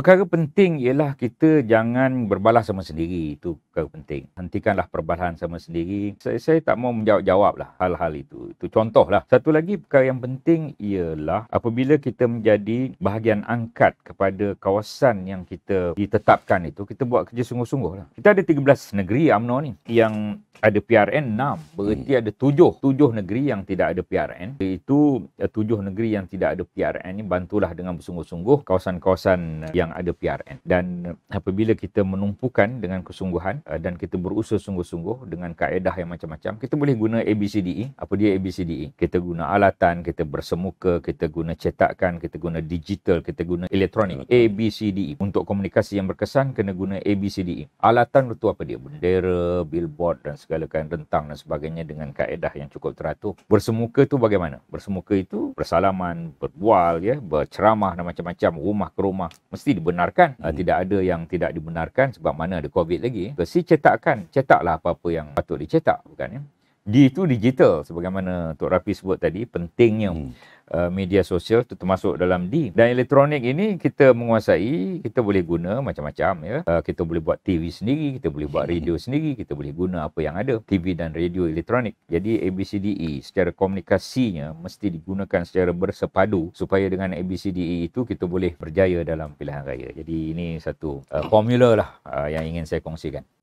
Perkara penting ialah kita jangan berbalas sama sendiri. Itu perkara penting. Hentikanlah perbalahan sama sendiri. Saya, saya tak mau menjawab-jawab lah hal-hal itu. Itu contoh lah. Satu lagi perkara yang penting ialah apabila kita menjadi bahagian angkat kepada kawasan yang kita ditetapkan itu, kita buat kerja sungguh-sungguh lah. Kita ada 13 negeri UMNO ni yang ada PRN 6. Berarti ada 7. 7 negeri yang tidak ada PRN. Itu 7 eh, negeri yang tidak ada PRN ni bantulah dengan bersungguh-sungguh kawasan-kawasan yang yang ada PRN dan apabila kita menumpukan dengan kesungguhan uh, dan kita berusaha sungguh-sungguh dengan kaedah yang macam-macam kita boleh guna ABCDE apa dia ABCDE kita guna alatan kita bersemuka kita guna cetakan kita guna digital kita guna elektronik ABCDE untuk komunikasi yang berkesan kena guna ABCDE alatan itu apa dia bendera billboard dan segala kan rentang dan sebagainya dengan kaedah yang cukup teratur bersemuka itu bagaimana bersemuka itu bersalaman berbual ya berceramah dan macam-macam rumah ke rumah mesti dibenarkan ah, hmm. tidak ada yang tidak dibenarkan sebab mana ada covid lagi mesti cetakkan cetaklah apa-apa yang patut dicetak bukan ya D itu digital sebagaimana Tok Rapi sebut tadi pentingnya hmm. uh, media sosial itu termasuk dalam D dan elektronik ini kita menguasai kita boleh guna macam-macam ya uh, kita boleh buat TV sendiri kita boleh buat hmm. radio sendiri kita boleh guna apa yang ada TV dan radio elektronik jadi ABCDE secara komunikasinya mesti digunakan secara bersepadu supaya dengan ABCDE itu kita boleh berjaya dalam pilihan raya jadi ini satu uh, formula lah uh, yang ingin saya kongsikan